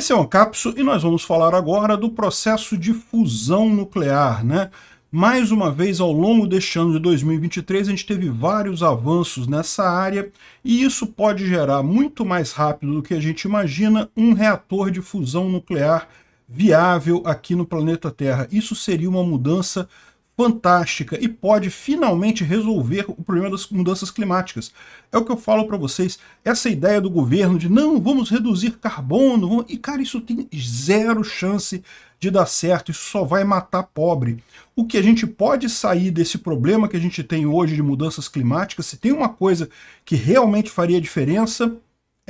Esse é o Ancapso e nós vamos falar agora do processo de fusão nuclear, né? Mais uma vez, ao longo deste ano de 2023, a gente teve vários avanços nessa área e isso pode gerar muito mais rápido do que a gente imagina um reator de fusão nuclear viável aqui no planeta Terra. Isso seria uma mudança fantástica e pode finalmente resolver o problema das mudanças climáticas. É o que eu falo para vocês, essa ideia do governo de não, vamos reduzir carbono, vamos... e cara, isso tem zero chance de dar certo, isso só vai matar pobre. O que a gente pode sair desse problema que a gente tem hoje de mudanças climáticas, se tem uma coisa que realmente faria diferença,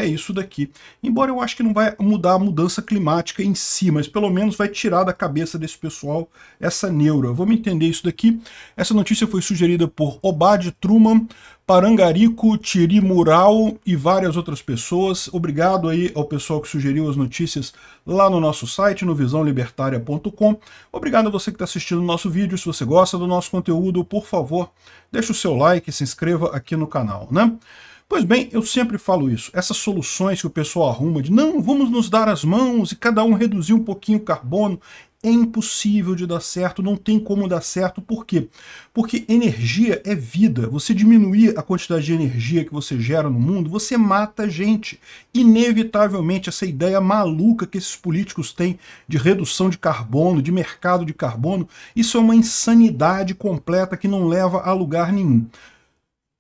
é isso daqui. Embora eu acho que não vai mudar a mudança climática em si, mas pelo menos vai tirar da cabeça desse pessoal essa neura. Vamos entender isso daqui. Essa notícia foi sugerida por Obad Truman, Parangarico, Tiri Mural e várias outras pessoas. Obrigado aí ao pessoal que sugeriu as notícias lá no nosso site, no visãolibertaria.com. Obrigado a você que está assistindo o nosso vídeo. Se você gosta do nosso conteúdo, por favor, deixe o seu like e se inscreva aqui no canal, né? Pois bem, eu sempre falo isso. Essas soluções que o pessoal arruma de não, vamos nos dar as mãos e cada um reduzir um pouquinho o carbono, é impossível de dar certo, não tem como dar certo. Por quê? Porque energia é vida. Você diminuir a quantidade de energia que você gera no mundo, você mata a gente. Inevitavelmente, essa ideia maluca que esses políticos têm de redução de carbono, de mercado de carbono, isso é uma insanidade completa que não leva a lugar nenhum.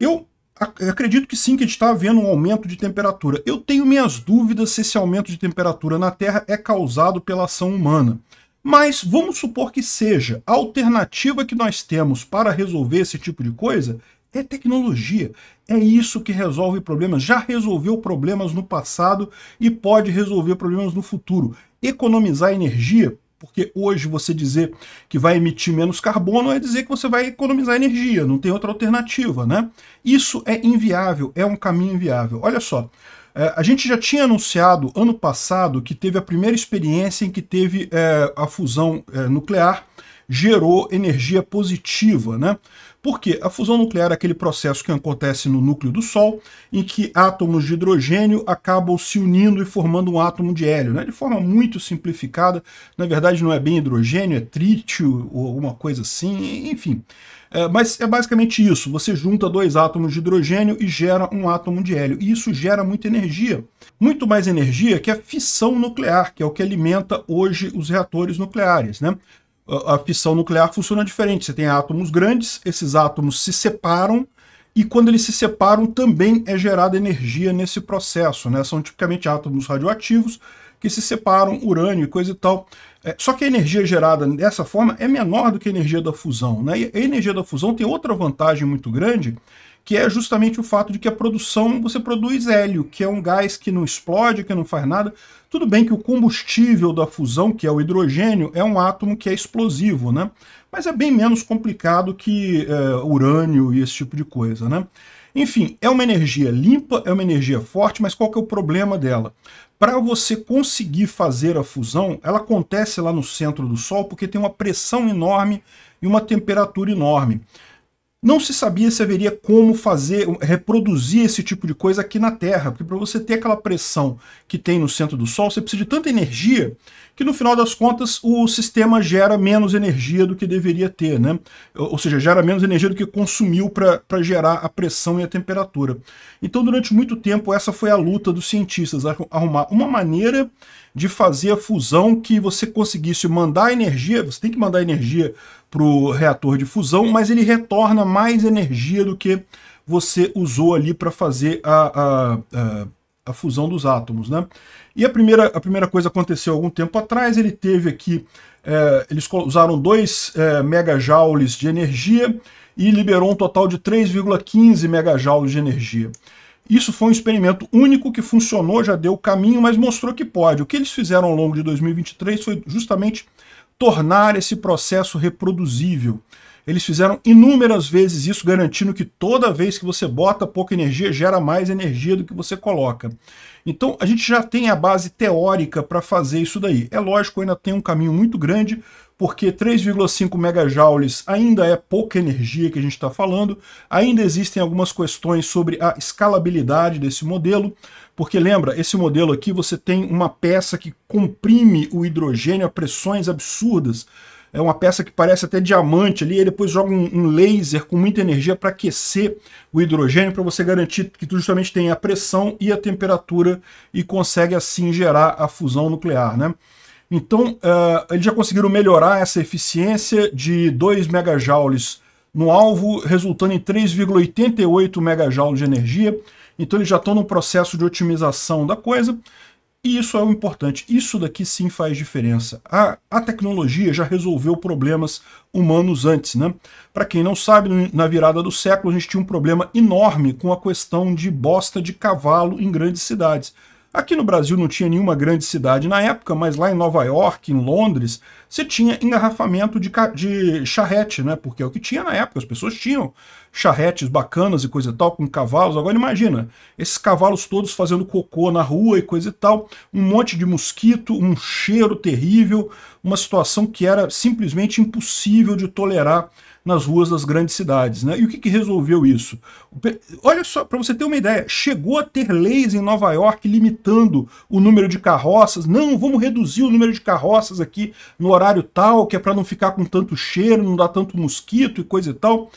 Eu Acredito que sim, que a gente está vendo um aumento de temperatura. Eu tenho minhas dúvidas se esse aumento de temperatura na Terra é causado pela ação humana. Mas vamos supor que seja. A alternativa que nós temos para resolver esse tipo de coisa é tecnologia. É isso que resolve problemas. Já resolveu problemas no passado e pode resolver problemas no futuro. Economizar energia porque hoje você dizer que vai emitir menos carbono é dizer que você vai economizar energia, não tem outra alternativa, né? Isso é inviável, é um caminho inviável. Olha só, é, a gente já tinha anunciado ano passado que teve a primeira experiência em que teve é, a fusão é, nuclear gerou energia positiva, né? Porque a fusão nuclear é aquele processo que acontece no núcleo do Sol, em que átomos de hidrogênio acabam se unindo e formando um átomo de hélio, né? De forma muito simplificada, na verdade não é bem hidrogênio, é trítio ou alguma coisa assim, enfim. É, mas é basicamente isso, você junta dois átomos de hidrogênio e gera um átomo de hélio, e isso gera muita energia. Muito mais energia que a fissão nuclear, que é o que alimenta hoje os reatores nucleares, né? a fissão nuclear funciona diferente. Você tem átomos grandes, esses átomos se separam, e quando eles se separam também é gerada energia nesse processo. Né? São tipicamente átomos radioativos que se separam, urânio e coisa e tal. É, só que a energia gerada dessa forma é menor do que a energia da fusão. Né? E a energia da fusão tem outra vantagem muito grande, que é justamente o fato de que a produção você produz hélio, que é um gás que não explode, que não faz nada. Tudo bem que o combustível da fusão, que é o hidrogênio, é um átomo que é explosivo, né? Mas é bem menos complicado que é, urânio e esse tipo de coisa, né? Enfim, é uma energia limpa, é uma energia forte, mas qual que é o problema dela? Para você conseguir fazer a fusão, ela acontece lá no centro do Sol porque tem uma pressão enorme e uma temperatura enorme. Não se sabia se haveria como fazer, reproduzir esse tipo de coisa aqui na Terra, porque para você ter aquela pressão que tem no centro do Sol, você precisa de tanta energia que no final das contas o sistema gera menos energia do que deveria ter, né? Ou seja, gera menos energia do que consumiu para gerar a pressão e a temperatura. Então, durante muito tempo, essa foi a luta dos cientistas, arrumar uma maneira de fazer a fusão que você conseguisse mandar energia, você tem que mandar energia para o reator de fusão, mas ele retorna mais energia do que você usou ali para fazer a, a, a, a, fusão dos átomos. Né? E a primeira, a primeira coisa aconteceu algum tempo atrás, ele teve aqui, é, eles usaram 2 é, megajoules de energia e liberou um total de 3,15 megajoules de energia. Isso foi um experimento único que funcionou, já deu o caminho, mas mostrou que pode. O que eles fizeram ao longo de 2023 foi justamente tornar esse processo reproduzível. Eles fizeram inúmeras vezes isso, garantindo que toda vez que você bota pouca energia, gera mais energia do que você coloca. Então a gente já tem a base teórica para fazer isso daí. É lógico, ainda tem um caminho muito grande, porque 3,5 megajoules ainda é pouca energia que a gente está falando, ainda existem algumas questões sobre a escalabilidade desse modelo, porque lembra, esse modelo aqui você tem uma peça que comprime o hidrogênio a pressões absurdas, é uma peça que parece até diamante ali, e depois joga um, um laser com muita energia para aquecer o hidrogênio, para você garantir que tu justamente tem a pressão e a temperatura e consegue assim gerar a fusão nuclear, né? Então, uh, eles já conseguiram melhorar essa eficiência de 2 megajoules no alvo, resultando em 3,88 megajoules de energia. Então, eles já estão no processo de otimização da coisa. E isso é o importante. Isso daqui sim faz diferença. A, a tecnologia já resolveu problemas humanos antes, né? Para quem não sabe, na virada do século a gente tinha um problema enorme com a questão de bosta de cavalo em grandes cidades. Aqui no Brasil não tinha nenhuma grande cidade na época, mas lá em Nova York, em Londres, você tinha engarrafamento de, de charrete, né? Porque é o que tinha na época, as pessoas tinham charretes bacanas e coisa e tal, com cavalos. Agora imagina, esses cavalos todos fazendo cocô na rua e coisa e tal, um monte de mosquito, um cheiro terrível, uma situação que era simplesmente impossível de tolerar nas ruas das grandes cidades. Né? E o que, que resolveu isso? Olha só, para você ter uma ideia, chegou a ter leis em Nova York limitando o número de carroças. Não, vamos reduzir o número de carroças aqui no horário tal, que é para não ficar com tanto cheiro, não dar tanto mosquito e coisa e tal.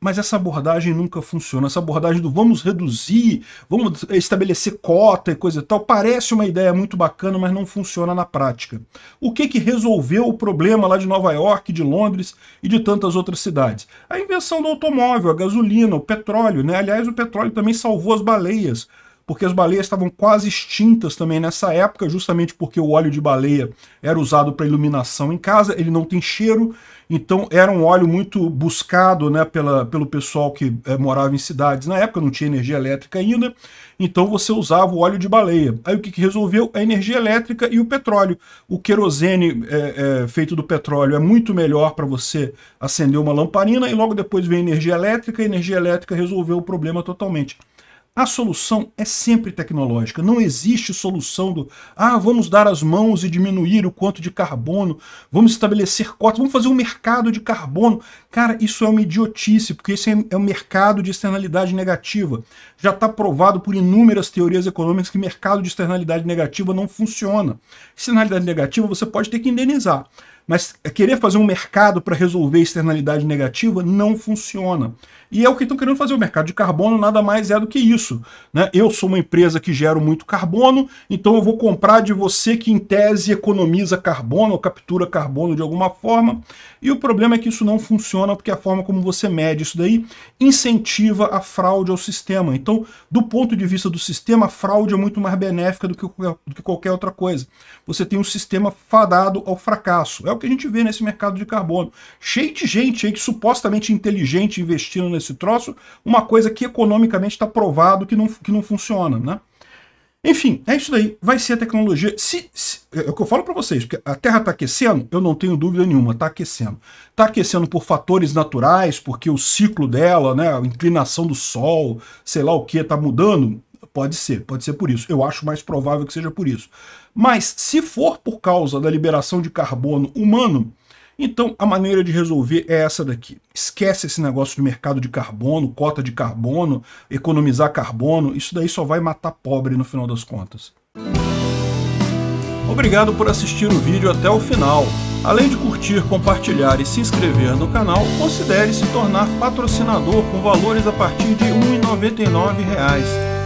Mas essa abordagem nunca funciona. Essa abordagem do vamos reduzir, vamos estabelecer cota e coisa e tal, parece uma ideia muito bacana, mas não funciona na prática. O que que resolveu o problema lá de Nova York, de Londres e de tantas outras cidades? A invenção do automóvel, a gasolina, o petróleo, né? Aliás, o petróleo também salvou as baleias porque as baleias estavam quase extintas também nessa época, justamente porque o óleo de baleia era usado para iluminação em casa, ele não tem cheiro, então era um óleo muito buscado né, pela, pelo pessoal que é, morava em cidades. Na época não tinha energia elétrica ainda, então você usava o óleo de baleia. Aí o que, que resolveu? A energia elétrica e o petróleo. O querosene é, é, feito do petróleo é muito melhor para você acender uma lamparina e logo depois vem energia elétrica, a energia elétrica resolveu o problema totalmente. A solução é sempre tecnológica. Não existe solução do ah, vamos dar as mãos e diminuir o quanto de carbono, vamos estabelecer cotas, vamos fazer um mercado de carbono. Cara, isso é uma idiotice, porque esse é, é um mercado de externalidade negativa. Já está provado por inúmeras teorias econômicas que mercado de externalidade negativa não funciona. Externalidade negativa você pode ter que indenizar. Mas querer fazer um mercado para resolver externalidade negativa não funciona. E é o que estão querendo fazer. O mercado de carbono nada mais é do que isso. Né? Eu sou uma empresa que gero muito carbono, então eu vou comprar de você que, em tese, economiza carbono ou captura carbono de alguma forma. E o problema é que isso não funciona, porque é a forma como você mede isso daí incentiva a fraude ao sistema. Então, do ponto de vista do sistema, a fraude é muito mais benéfica do que, do que qualquer outra coisa. Você tem um sistema fadado ao fracasso. É o que a gente vê nesse mercado de carbono. Cheio de gente aí que supostamente é inteligente investindo esse troço, uma coisa que economicamente está provado que não, que não funciona, né? Enfim, é isso daí. Vai ser a tecnologia. Se, se é, é o que eu falo para vocês, porque a Terra está aquecendo, eu não tenho dúvida nenhuma, está aquecendo. Está aquecendo por fatores naturais, porque o ciclo dela, né, a inclinação do Sol, sei lá o que, está mudando. Pode ser, pode ser por isso. Eu acho mais provável que seja por isso. Mas se for por causa da liberação de carbono humano, então, a maneira de resolver é essa daqui. Esquece esse negócio de mercado de carbono, cota de carbono, economizar carbono. Isso daí só vai matar pobre no final das contas. Obrigado por assistir o vídeo até o final. Além de curtir, compartilhar e se inscrever no canal, considere se tornar patrocinador com valores a partir de R$ 1,99